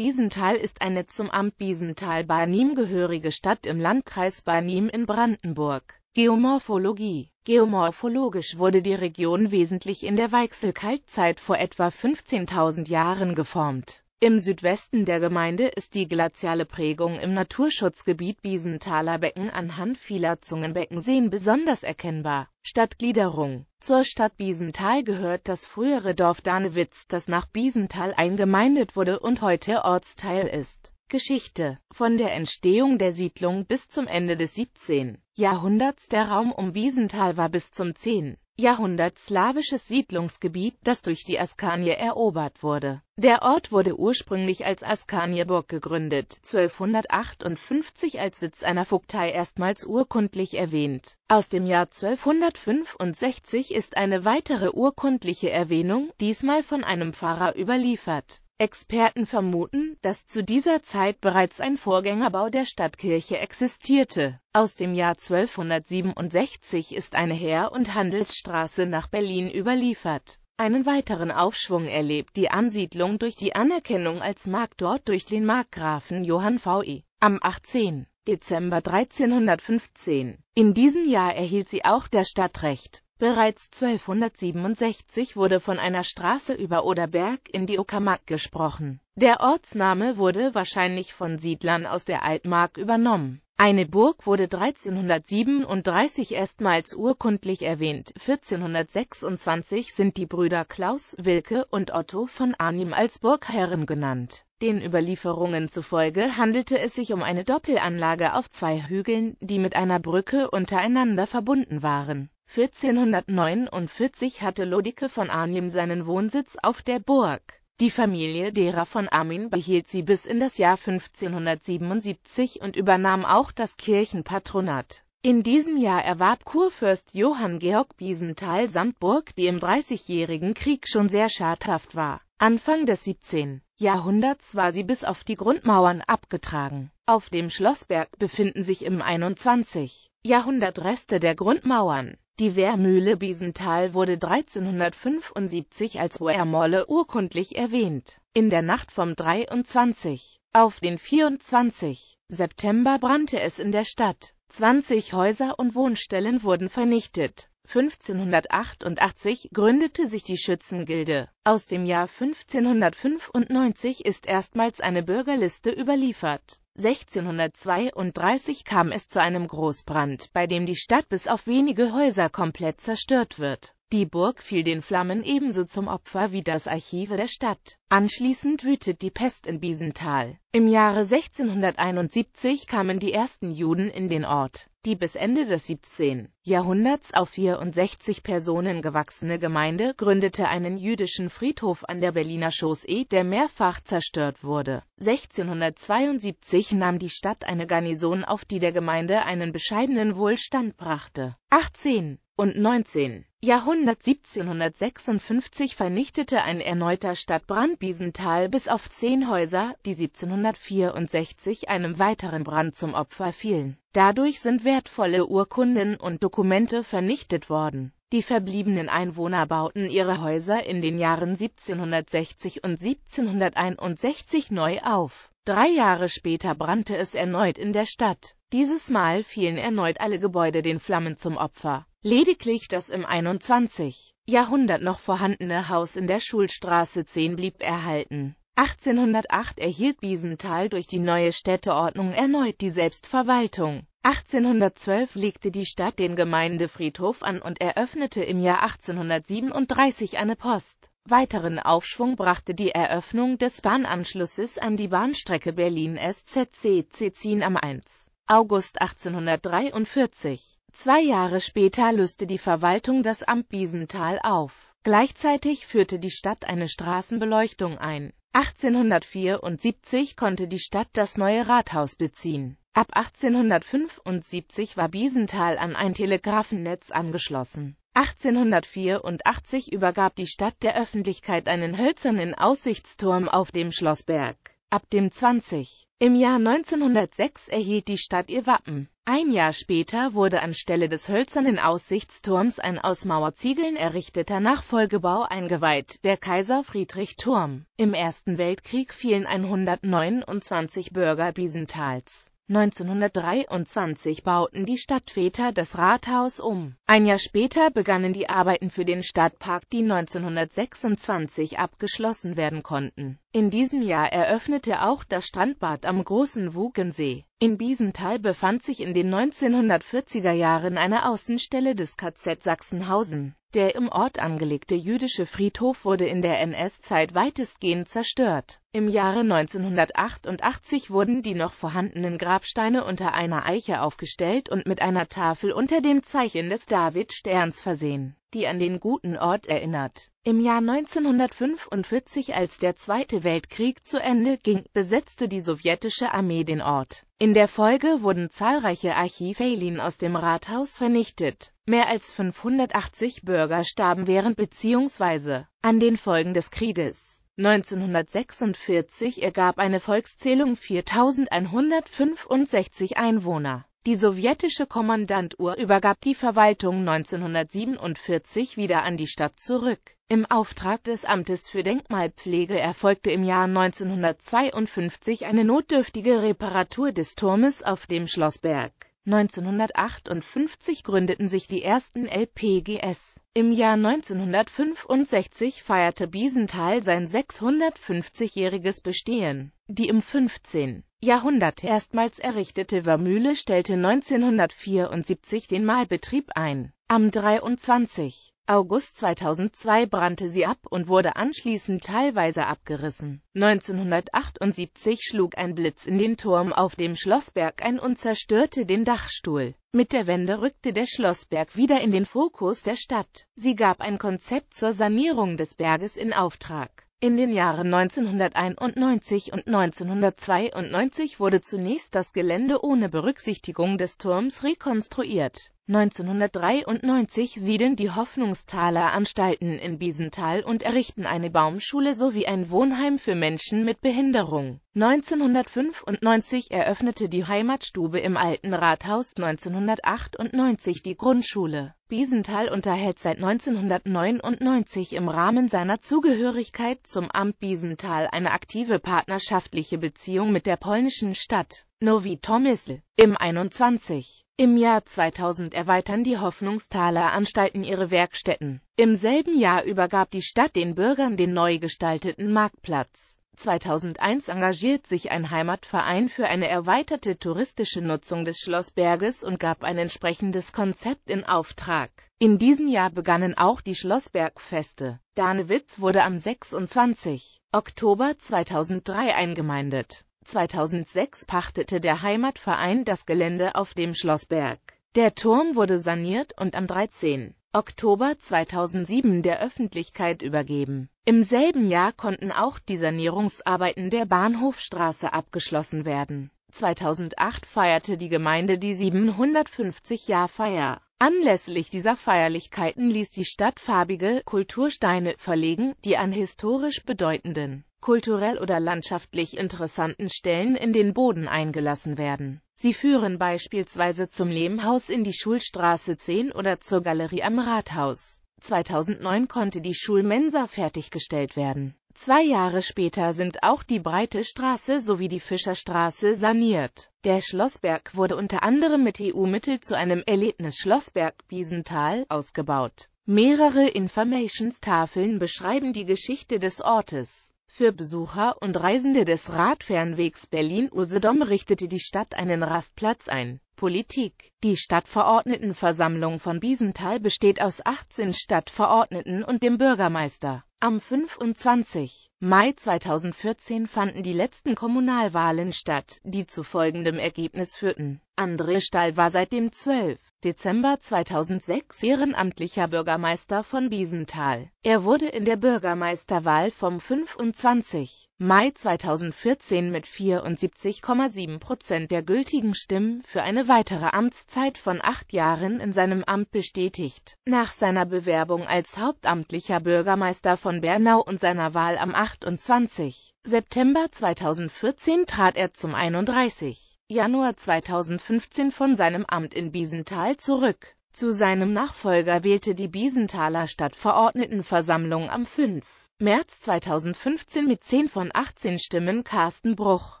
Biesenthal ist eine zum Amt Biesenthal bei Nîmes gehörige Stadt im Landkreis bei Nîmes in Brandenburg. Geomorphologie Geomorphologisch wurde die Region wesentlich in der Weichselkaltzeit vor etwa 15.000 Jahren geformt. Im Südwesten der Gemeinde ist die glaziale Prägung im Naturschutzgebiet Biesenthaler Becken anhand vieler Zungenbeckenseen besonders erkennbar. Stadtgliederung zur Stadt Biesenthal gehört das frühere Dorf Danewitz, das nach Biesenthal eingemeindet wurde und heute Ortsteil ist. Geschichte Von der Entstehung der Siedlung bis zum Ende des 17. Jahrhunderts Der Raum um Biesenthal war bis zum 10. Jahrhundert slawisches Siedlungsgebiet, das durch die Askanier erobert wurde. Der Ort wurde ursprünglich als Askanierburg gegründet, 1258 als Sitz einer Vogtei erstmals urkundlich erwähnt. Aus dem Jahr 1265 ist eine weitere urkundliche Erwähnung, diesmal von einem Pfarrer überliefert Experten vermuten, dass zu dieser Zeit bereits ein Vorgängerbau der Stadtkirche existierte. Aus dem Jahr 1267 ist eine Heer- und Handelsstraße nach Berlin überliefert. Einen weiteren Aufschwung erlebt die Ansiedlung durch die Anerkennung als Marktort durch den Markgrafen Johann VI. E. Am 18. Dezember 1315. In diesem Jahr erhielt sie auch das Stadtrecht. Bereits 1267 wurde von einer Straße über Oderberg in die Uckermark gesprochen. Der Ortsname wurde wahrscheinlich von Siedlern aus der Altmark übernommen. Eine Burg wurde 1337 erstmals urkundlich erwähnt. 1426 sind die Brüder Klaus, Wilke und Otto von Arnim als Burgherren genannt. Den Überlieferungen zufolge handelte es sich um eine Doppelanlage auf zwei Hügeln, die mit einer Brücke untereinander verbunden waren 1449 hatte Lodicke von Arnim seinen Wohnsitz auf der Burg. Die Familie derer von Armin behielt sie bis in das Jahr 1577 und übernahm auch das Kirchenpatronat. In diesem Jahr erwarb Kurfürst Johann Georg Biesenthal samt Burg, die im Dreißigjährigen Krieg schon sehr schadhaft war. Anfang des 17. Jahrhunderts war sie bis auf die Grundmauern abgetragen. Auf dem Schlossberg befinden sich im 21. Jahrhundert Reste der Grundmauern. Die Wehrmühle Biesenthal wurde 1375 als Wehrmolle urkundlich erwähnt. In der Nacht vom 23. auf den 24. September brannte es in der Stadt. 20 Häuser und Wohnstellen wurden vernichtet. 1588 gründete sich die Schützengilde. Aus dem Jahr 1595 ist erstmals eine Bürgerliste überliefert. 1632 kam es zu einem Großbrand, bei dem die Stadt bis auf wenige Häuser komplett zerstört wird die Burg fiel den Flammen ebenso zum Opfer wie das Archive der Stadt. Anschließend wütet die Pest in Biesenthal. Im Jahre 1671 kamen die ersten Juden in den Ort. Die bis Ende des 17. Jahrhunderts auf 64 Personen gewachsene Gemeinde gründete einen jüdischen Friedhof an der Berliner Chaussee, der mehrfach zerstört wurde. 1672 nahm die Stadt eine Garnison auf, die der Gemeinde einen bescheidenen Wohlstand brachte. 18 und 19 Jahrhundert 1756 vernichtete ein erneuter Stadtbrand Biesenthal bis auf zehn Häuser, die 1764 einem weiteren Brand zum Opfer fielen. Dadurch sind wertvolle Urkunden und Dokumente vernichtet worden. Die verbliebenen Einwohner bauten ihre Häuser in den Jahren 1760 und 1761 neu auf. Drei Jahre später brannte es erneut in der Stadt. Dieses Mal fielen erneut alle Gebäude den Flammen zum Opfer. Lediglich das im 21. Jahrhundert noch vorhandene Haus in der Schulstraße 10 blieb erhalten. 1808 erhielt Wiesenthal durch die neue Städteordnung erneut die Selbstverwaltung. 1812 legte die Stadt den Gemeindefriedhof an und eröffnete im Jahr 1837 eine Post. Weiteren Aufschwung brachte die Eröffnung des Bahnanschlusses an die Bahnstrecke Berlin SZC Cezin am 1. August 1843. Zwei Jahre später löste die Verwaltung das Amt Biesenthal auf. Gleichzeitig führte die Stadt eine Straßenbeleuchtung ein. 1874 konnte die Stadt das neue Rathaus beziehen. Ab 1875 war Biesenthal an ein Telegrafennetz angeschlossen. 1884 übergab die Stadt der Öffentlichkeit einen hölzernen Aussichtsturm auf dem Schlossberg ab dem 20. Im Jahr 1906 erhielt die Stadt ihr Wappen. Ein Jahr später wurde anstelle des hölzernen Aussichtsturms ein aus Mauerziegeln errichteter Nachfolgebau eingeweiht, der Kaiser Friedrich Turm. Im Ersten Weltkrieg fielen 129 Bürger Biesentals. 1923 bauten die Stadtväter das Rathaus um. Ein Jahr später begannen die Arbeiten für den Stadtpark, die 1926 abgeschlossen werden konnten. In diesem Jahr eröffnete auch das Strandbad am Großen Wugensee. In Biesenthal befand sich in den 1940er Jahren eine Außenstelle des KZ Sachsenhausen der im Ort angelegte jüdische Friedhof wurde in der NS-Zeit weitestgehend zerstört. Im Jahre 1988 wurden die noch vorhandenen Grabsteine unter einer Eiche aufgestellt und mit einer Tafel unter dem Zeichen des David-Sterns versehen, die an den guten Ort erinnert. Im Jahr 1945, als der Zweite Weltkrieg zu Ende ging, besetzte die sowjetische Armee den Ort in der Folge wurden zahlreiche Archivalien aus dem Rathaus vernichtet. Mehr als 580 Bürger starben während bzw. an den Folgen des Krieges. 1946 ergab eine Volkszählung 4165 Einwohner. Die sowjetische Kommandantur übergab die Verwaltung 1947 wieder an die Stadt zurück. Im Auftrag des Amtes für Denkmalpflege erfolgte im Jahr 1952 eine notdürftige Reparatur des Turmes auf dem Schlossberg. 1958 gründeten sich die ersten LPGs. Im Jahr 1965 feierte Biesenthal sein 650-jähriges Bestehen. Die im 15. Jahrhundert erstmals errichtete Wermühle stellte 1974 den Mahlbetrieb ein. Am 23. August 2002 brannte sie ab und wurde anschließend teilweise abgerissen. 1978 schlug ein Blitz in den Turm auf dem Schlossberg ein und zerstörte den Dachstuhl. Mit der Wende rückte der Schlossberg wieder in den Fokus der Stadt. Sie gab ein Konzept zur Sanierung des Berges in Auftrag. In den Jahren 1991 und 1992 wurde zunächst das Gelände ohne Berücksichtigung des Turms rekonstruiert. 1993 siedeln die Hoffnungstaler Anstalten in Biesenthal und errichten eine Baumschule sowie ein Wohnheim für Menschen mit Behinderung. 1995 eröffnete die Heimatstube im Alten Rathaus, 1998 die Grundschule. Biesenthal unterhält seit 1999 im Rahmen seiner Zugehörigkeit zum Amt Biesenthal eine aktive partnerschaftliche Beziehung mit der polnischen Stadt novi Tomisl, im 21. Im Jahr 2000 erweitern die Hoffnungstaler Anstalten ihre Werkstätten. Im selben Jahr übergab die Stadt den Bürgern den neu gestalteten Marktplatz. 2001 engagiert sich ein Heimatverein für eine erweiterte touristische Nutzung des Schlossberges und gab ein entsprechendes Konzept in Auftrag. In diesem Jahr begannen auch die Schlossbergfeste. Danewitz wurde am 26. Oktober 2003 eingemeindet 2006 pachtete der Heimatverein das Gelände auf dem Schlossberg. Der Turm wurde saniert und am 13. Oktober 2007 der Öffentlichkeit übergeben. Im selben Jahr konnten auch die Sanierungsarbeiten der Bahnhofstraße abgeschlossen werden. 2008 feierte die Gemeinde die 750-Jahr-Feier. Anlässlich dieser Feierlichkeiten ließ die Stadt farbige Kultursteine verlegen, die an historisch bedeutenden kulturell oder landschaftlich interessanten Stellen in den Boden eingelassen werden. Sie führen beispielsweise zum Lehmhaus in die Schulstraße 10 oder zur Galerie am Rathaus. 2009 konnte die Schulmensa fertiggestellt werden. Zwei Jahre später sind auch die Breite Straße sowie die Fischerstraße saniert. Der Schlossberg wurde unter anderem mit eu mittel zu einem Erlebnis Schlossberg Biesental ausgebaut. Mehrere Informationstafeln beschreiben die Geschichte des Ortes. Für Besucher und Reisende des Radfernwegs Berlin-Usedom richtete die Stadt einen Rastplatz ein. Politik Die Stadtverordnetenversammlung von Biesenthal besteht aus 18 Stadtverordneten und dem Bürgermeister. Am 25. Mai 2014 fanden die letzten Kommunalwahlen statt, die zu folgendem Ergebnis führten. André Stahl war seitdem 12. Dezember 2006 ehrenamtlicher Bürgermeister von Biesenthal. Er wurde in der Bürgermeisterwahl vom 25. Mai 2014 mit 74,7 Prozent der gültigen Stimmen für eine weitere Amtszeit von acht Jahren in seinem Amt bestätigt. Nach seiner Bewerbung als hauptamtlicher Bürgermeister von Bernau und seiner Wahl am 28. September 2014 trat er zum 31. Januar 2015 von seinem Amt in Biesenthal zurück. Zu seinem Nachfolger wählte die Biesenthaler Stadtverordnetenversammlung am 5. März 2015 mit 10 von 18 Stimmen Carsten Bruch.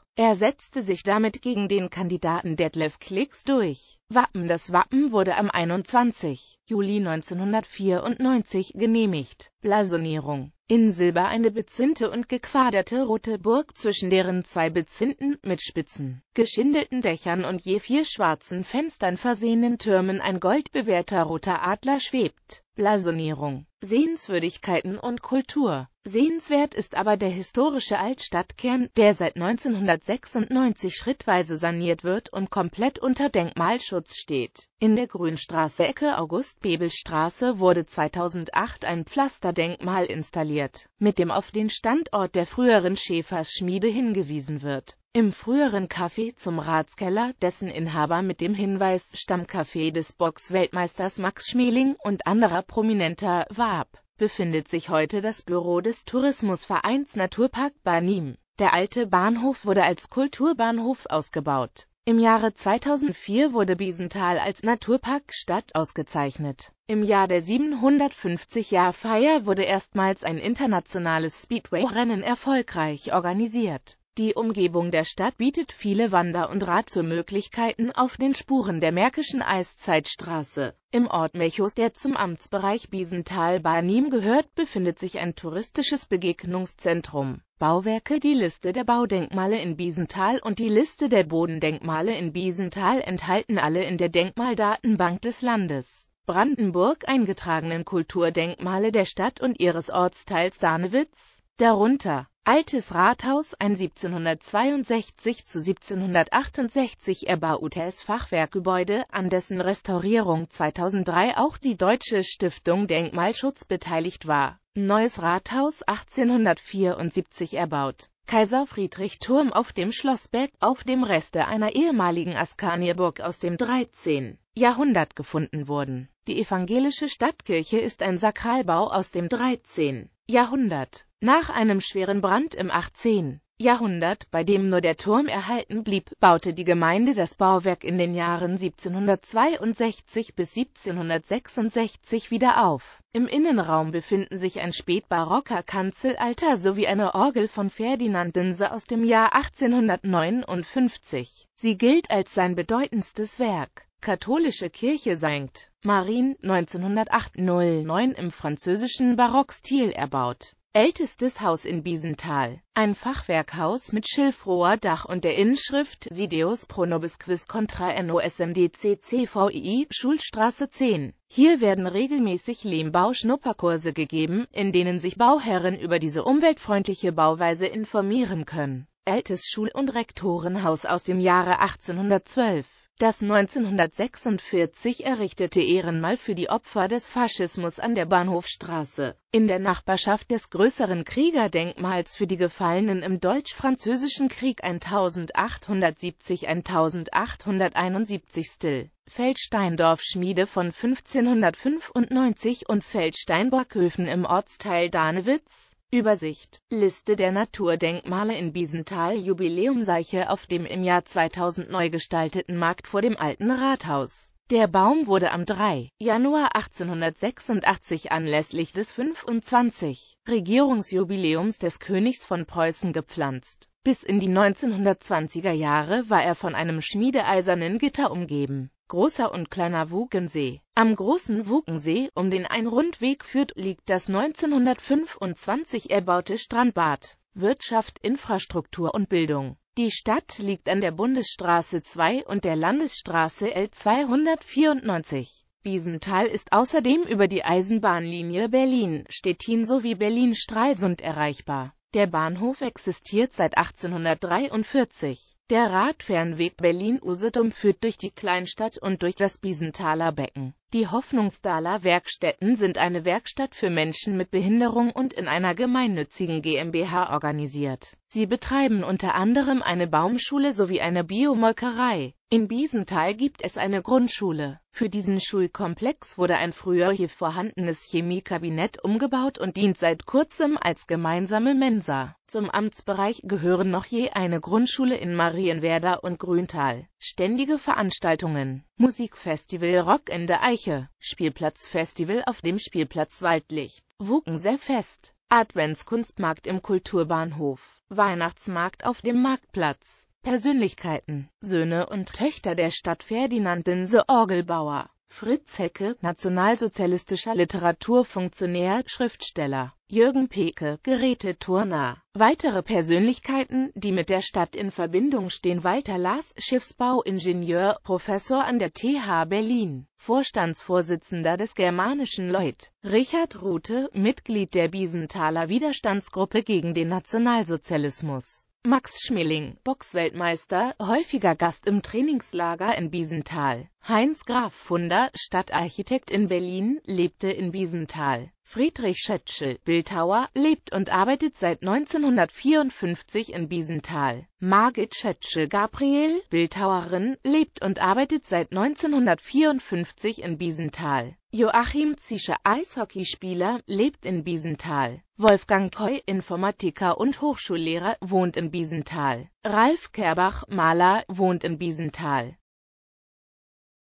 Er setzte sich damit gegen den Kandidaten Detlef Klicks durch. Wappen Das Wappen wurde am 21. Juli 1994 genehmigt. Blasonierung in Silber eine bezinnte und gequaderte rote Burg zwischen deren zwei bezinnten, mit spitzen, geschindelten Dächern und je vier schwarzen Fenstern versehenen Türmen ein goldbewehrter roter Adler schwebt. Blasonierung, Sehenswürdigkeiten und Kultur Sehenswert ist aber der historische Altstadtkern, der seit 1996 schrittweise saniert wird und komplett unter Denkmalschutz steht. In der Grünstraße Ecke August-Bebel-Straße wurde 2008 ein Pflasterdenkmal installiert, mit dem auf den Standort der früheren Schäferschmiede hingewiesen wird. Im früheren Café zum Ratskeller, dessen Inhaber mit dem Hinweis Stammcafé des Box-Weltmeisters Max Schmeling und anderer Prominenter warb befindet sich heute das Büro des Tourismusvereins Naturpark Barnim. Der alte Bahnhof wurde als Kulturbahnhof ausgebaut. Im Jahre 2004 wurde Biesenthal als Naturparkstadt ausgezeichnet. Im Jahr der 750-Jahr-Feier wurde erstmals ein internationales Speedway-Rennen erfolgreich organisiert die Umgebung der Stadt bietet viele Wander- und Radtourmöglichkeiten auf den Spuren der Märkischen Eiszeitstraße. Im Ort Mechus, der zum Amtsbereich Biesental-Barnim gehört, befindet sich ein touristisches Begegnungszentrum. Bauwerke Die Liste der Baudenkmale in Biesenthal und die Liste der Bodendenkmale in Biesenthal enthalten alle in der Denkmaldatenbank des Landes. Brandenburg eingetragenen Kulturdenkmale der Stadt und ihres Ortsteils Danewitz darunter Altes Rathaus, ein 1762 zu 1768 erbautes Fachwerkgebäude, an dessen Restaurierung 2003 auch die Deutsche Stiftung Denkmalschutz beteiligt war. Neues Rathaus 1874 erbaut. Kaiser Friedrich Turm auf dem Schlossberg auf dem Reste einer ehemaligen Askanierburg aus dem 13. Jahrhundert gefunden wurden. Die evangelische Stadtkirche ist ein Sakralbau aus dem 13. Jahrhundert. Nach einem schweren Brand im 18. Jahrhundert, bei dem nur der Turm erhalten blieb, baute die Gemeinde das Bauwerk in den Jahren 1762 bis 1766 wieder auf. Im Innenraum befinden sich ein spätbarocker Kanzelalter sowie eine Orgel von Ferdinand Dinse aus dem Jahr 1859. Sie gilt als sein bedeutendstes Werk. Katholische Kirche St. Marien 1908-09 im französischen Barockstil erbaut. Ältestes Haus in Biesenthal. Ein Fachwerkhaus mit Schilfrohrdach und der Inschrift Sideus pro nobis quis contra NOSMDCCVI, Schulstraße 10. Hier werden regelmäßig Lehmbau-Schnupperkurse gegeben, in denen sich Bauherren über diese umweltfreundliche Bauweise informieren können. Ältes Schul- und Rektorenhaus aus dem Jahre 1812 das 1946 errichtete Ehrenmal für die Opfer des Faschismus an der Bahnhofstraße, in der Nachbarschaft des größeren Kriegerdenkmals für die Gefallenen im Deutsch-Französischen Krieg 1870-1871 Still, Feldsteindorf-Schmiede von 1595 und Feldsteinbrockhöfen im Ortsteil Danewitz Übersicht Liste der Naturdenkmale in Biesenthal Jubiläumseiche auf dem im Jahr 2000 neu gestalteten Markt vor dem alten Rathaus. Der Baum wurde am 3. Januar 1886 anlässlich des 25. Regierungsjubiläums des Königs von Preußen gepflanzt. Bis in die 1920er Jahre war er von einem schmiedeeisernen Gitter umgeben Großer und Kleiner Wugensee. Am großen Wugensee, um den ein Rundweg führt, liegt das 1925 erbaute Strandbad. Wirtschaft, Infrastruktur und Bildung. Die Stadt liegt an der Bundesstraße 2 und der Landesstraße L 294. Biesenthal ist außerdem über die Eisenbahnlinie Berlin-Stettin sowie Berlin-Stralsund erreichbar. Der Bahnhof existiert seit 1843. Der Radfernweg Berlin-Usedom führt durch die Kleinstadt und durch das Biesenthaler Becken. Die Hoffnungsdaler Werkstätten sind eine Werkstatt für Menschen mit Behinderung und in einer gemeinnützigen GmbH organisiert. Sie betreiben unter anderem eine Baumschule sowie eine Biomolkerei. In Biesenthal gibt es eine Grundschule. Für diesen Schulkomplex wurde ein früher hier vorhandenes Chemiekabinett umgebaut und dient seit kurzem als gemeinsame Mensa. Zum Amtsbereich gehören noch je eine Grundschule in Marienwerder und Grüntal, ständige Veranstaltungen, Musikfestival Rock in der Eiche, Spielplatzfestival auf dem Spielplatz Waldlicht, Wukenser-Fest, Adventskunstmarkt im Kulturbahnhof, Weihnachtsmarkt auf dem Marktplatz, Persönlichkeiten, Söhne und Töchter der Stadt Ferdinandense Orgelbauer. Fritz Hecke, nationalsozialistischer Literaturfunktionär, Schriftsteller, Jürgen Peke, Geräte Turner. Weitere Persönlichkeiten, die mit der Stadt in Verbindung stehen Walter Laas, Schiffsbauingenieur, Professor an der TH Berlin, Vorstandsvorsitzender des germanischen Lloyd, Richard Rute, Mitglied der Biesenthaler Widerstandsgruppe gegen den Nationalsozialismus. Max Schmeling, Boxweltmeister, häufiger Gast im Trainingslager in Biesenthal. Heinz Graf Funder, Stadtarchitekt in Berlin, lebte in Biesenthal. Friedrich Schötschel, Bildhauer, lebt und arbeitet seit 1954 in Biesenthal. Margit Schötschel, Gabriel, Bildhauerin, lebt und arbeitet seit 1954 in Biesenthal. Joachim Zische, Eishockeyspieler, lebt in Biesenthal. Wolfgang Koy, Informatiker und Hochschullehrer, wohnt in Biesenthal. Ralf Kerbach, Maler, wohnt in Biesenthal